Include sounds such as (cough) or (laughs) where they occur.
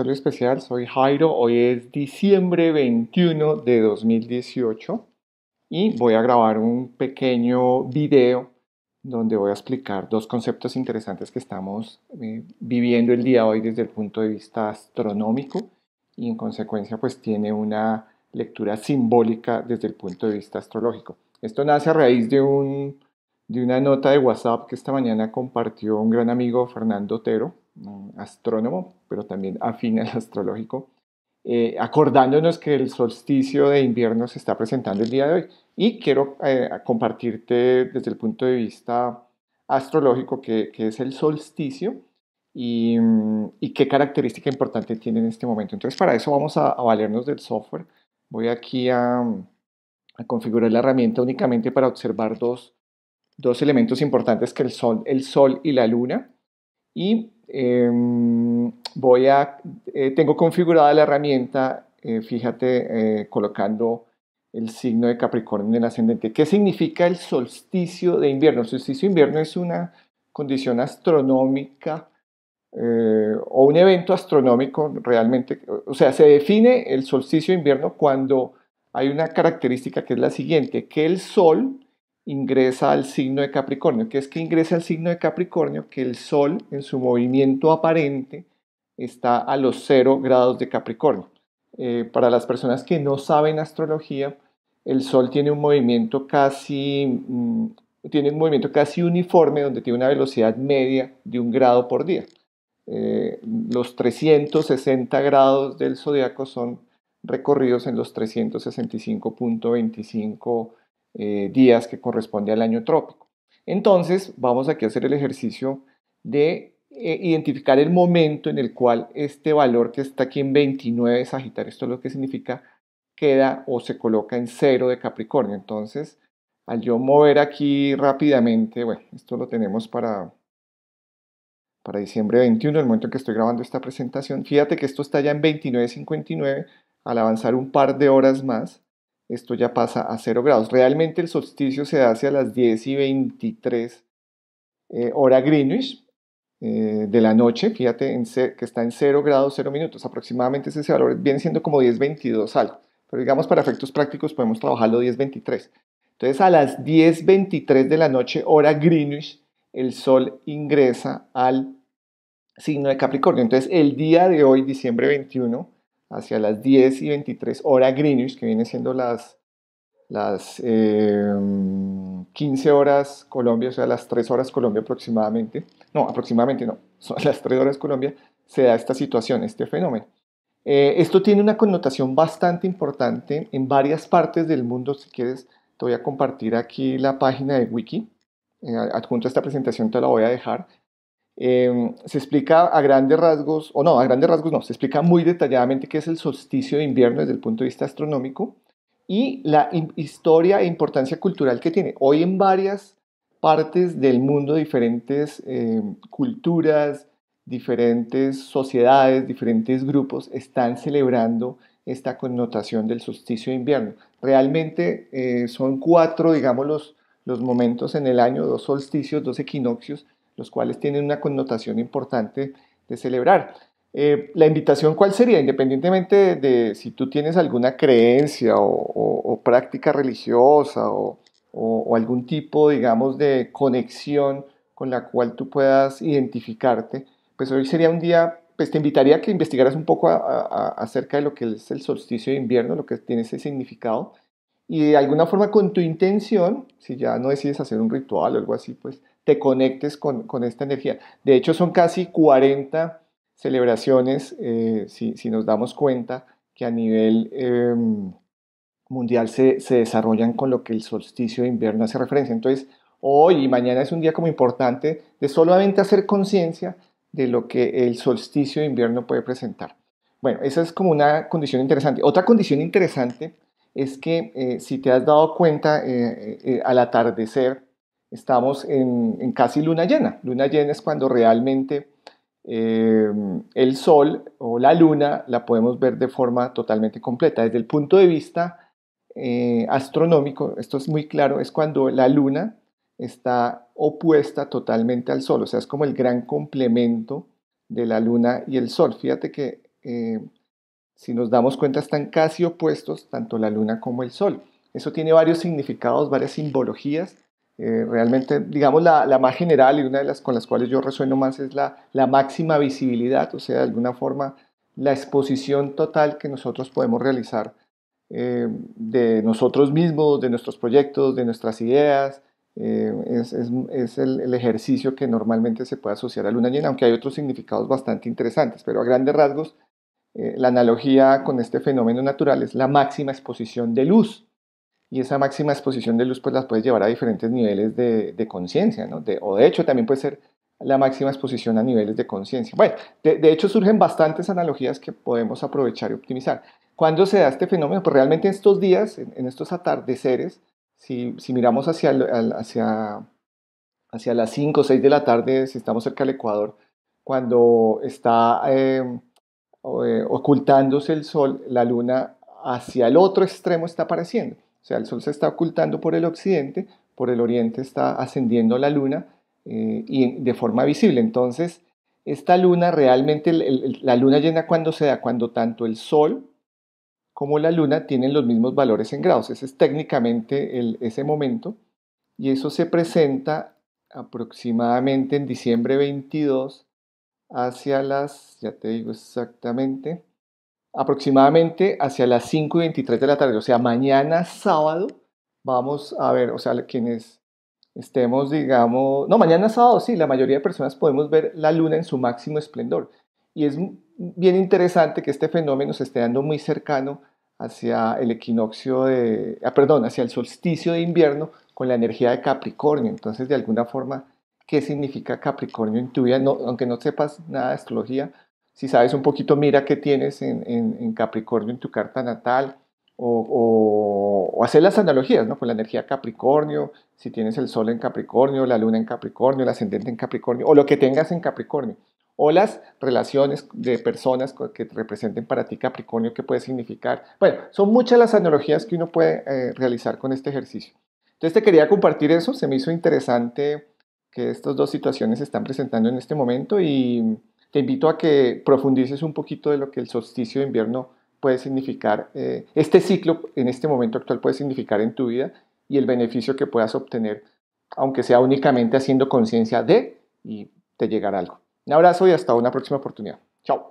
Saludo especial, soy Jairo. Hoy es diciembre 21 de 2018 y voy a grabar un pequeño video donde voy a explicar dos conceptos interesantes que estamos eh, viviendo el día de hoy desde el punto de vista astronómico y en consecuencia pues tiene una lectura simbólica desde el punto de vista astrológico. Esto nace a raíz de, un, de una nota de WhatsApp que esta mañana compartió un gran amigo Fernando Otero, astrónomo, pero también afín al astrológico, eh, acordándonos que el solsticio de invierno se está presentando el día de hoy. Y quiero eh, compartirte desde el punto de vista astrológico que, es el solsticio y, y, qué característica importante tiene en este momento. Entonces, para eso vamos a, a valernos del software. Voy aquí a, a, configurar la herramienta únicamente para observar dos, dos elementos importantes que el sol, el sol y la luna. Y Em, eh, tengo configurada la herramienta, eh, fíjate, eh, colocando el signo de Capricornio en el ascendente. ¿Qué significa el solsticio de invierno? El solsticio de invierno es una condición astronómica o un evento astronómico realmente. O sea, se define el solsticio de invierno cuando hay una característica que es la siguiente, que el sol ingresa al signo de Capricornio, que es que ingresa al signo de Capricornio, que el Sol en su movimiento aparente está a los 0 grados de Capricornio. Eh, para las personas que no saben astrología, el Sol tiene un movimiento casi, mm, tiene un movimiento casi uniforme donde tiene una velocidad media de un grado por día. Eh, los 360 grados del zodiaco son recorridos en los 365.25 eh, días que corresponde al año trópico. Entonces, vamos aquí a hacer el ejercicio de eh, identificar el momento en el cual este valor que está aquí en 29 es agitar esto es lo que significa, queda o se coloca en cero de Capricornio. Entonces, al yo mover aquí rápidamente, bueno, esto lo tenemos para, para diciembre 21, el momento en que estoy grabando esta presentación. Fíjate que esto está ya en 29.59 al avanzar un par de horas más esto ya pasa a 0 grados. Realmente el solsticio se hace a las 10 y 23 eh, hora Greenwich eh, de la noche, fíjate que está en 0 grados 0 minutos, aproximadamente ese valor viene siendo como 10.22 algo, pero digamos para efectos prácticos podemos trabajarlo 10.23. Entonces a las 10.23 de la noche hora Greenwich el sol ingresa al signo de Capricornio. Entonces el día de hoy, diciembre 21, hacia las 10 y 23 hora Greenwich, que viene siendo las, las 15 em, horas Colombia, o sea, las 3 horas Colombia aproximadamente, no, aproximadamente no, (laughs) son las 3 horas Colombia, se da esta situación, este fenómeno. Eh, esto tiene una connotación bastante importante en varias partes del mundo. Si quieres, te voy a compartir aquí la página de Wiki. Eh, adjunto a esta presentación te la voy a dejar. Em, se explica a grandes rasgos, o no, a grandes rasgos no, se explica muy detalladamente qué es el solsticio de invierno desde el punto de vista astronómico y la historia e importancia cultural que tiene. Hoy en varias partes del mundo, diferentes em, culturas, diferentes sociedades, diferentes grupos están celebrando esta connotación del solsticio de invierno. Realmente eh, son cuatro, digamos, los momentos en el año, dos solsticios, dos equinoccios, los cuales tienen una connotación importante de celebrar. Eh, la invitación, ¿cuál sería? Independientemente de, si tú tienes alguna creencia o, práctica religiosa o, algún tipo, digamos, de conexión con la cual tú puedas identificarte, pues hoy sería un día, pues te invitaría a que investigaras un poco acerca de lo que es el solsticio de invierno, lo que tiene ese significado, y de alguna forma con tu intención, si ya no decides hacer un ritual o algo así, pues te conectes con, esta energía. De hecho, son casi 40 celebraciones, eh, si, nos damos cuenta, que a nivel em, mundial se, desarrollan con lo que el solsticio de invierno hace referencia. Entonces, hoy y mañana es un día como importante de solamente hacer conciencia de lo que el solsticio de invierno puede presentar. Bueno, esa es como una condición interesante. Otra condición interesante es que eh, si te has dado cuenta eh, al atardecer, estamos en, casi luna llena. Luna llena es cuando realmente eh, el sol o la luna la podemos ver de forma totalmente completa. Desde el punto de vista eh, astronómico, esto es muy claro, es cuando la luna está opuesta totalmente al sol, o sea, es como el gran complemento de la luna y el sol. Fíjate que eh, si nos damos cuenta están casi opuestos tanto la luna como el sol. Eso tiene varios significados, varias simbologías eh, realmente, digamos, la, más general y una de las con las cuales yo resueno más es la, máxima visibilidad, o sea, de alguna forma, la exposición total que nosotros podemos realizar eh, de nosotros mismos, de nuestros proyectos, de nuestras ideas. Eh, es, el, el, ejercicio que normalmente se puede asociar a luna llena, aunque hay otros significados bastante interesantes, pero a grandes rasgos, la analogía con este fenómeno natural es la máxima exposición de luz y esa máxima exposición de luz pues las puedes llevar a diferentes niveles de, conciencia, o de hecho también puede ser la máxima exposición a niveles de conciencia. Bueno, de, hecho surgen bastantes analogías que podemos aprovechar y optimizar. ¿Cuándo se da este fenómeno? Pues realmente en estos días, en, estos atardeceres, si, miramos hacia, hacia, las 5 o 6 de la tarde, si estamos cerca del Ecuador, cuando está em, eh, ocultándose el sol, la luna hacia el otro extremo está apareciendo. O sea, el Sol se está ocultando por el occidente, por el oriente está ascendiendo la Luna eh, y de forma visible. Entonces, esta Luna realmente, la Luna llena cuando se da, cuando tanto el Sol como la Luna tienen los mismos valores en grados. Ese es técnicamente el, ese momento. Y eso se presenta aproximadamente en diciembre 22 hacia las, ya te digo exactamente, aproximadamente hacia las 5 y 23 de la tarde, o sea, mañana sábado, vamos a ver, o sea, quienes estemos, digamos, no, mañana sábado sí, la mayoría de personas podemos ver la luna en su máximo esplendor. Y es bien interesante que este fenómeno se esté dando muy cercano hacia el equinoccio de, ah, perdón, hacia el solsticio de invierno con la energía de Capricornio. Entonces, de alguna forma, ¿qué significa Capricornio en tu No, aunque no sepas nada de astrología, si sabes un poquito, mira qué tienes en, Capricornio en tu carta natal, o, o, hacer las analogías, ¿no? Con la energía Capricornio, si tienes el Sol en Capricornio, la Luna en Capricornio, el ascendente en Capricornio, o lo que tengas en Capricornio, o las relaciones de personas que te representen para ti Capricornio, qué puede significar. Bueno, son muchas las analogías que uno puede eh, realizar con este ejercicio. Entonces te quería compartir eso, se me hizo interesante que estas dos situaciones se están presentando en este momento y te invito a que profundices un poquito de lo que el solsticio de invierno puede significar, eh, este ciclo en este momento actual puede significar en tu vida y el beneficio que puedas obtener, aunque sea únicamente haciendo conciencia de y te llegará algo. Un abrazo y hasta una próxima oportunidad. Chao.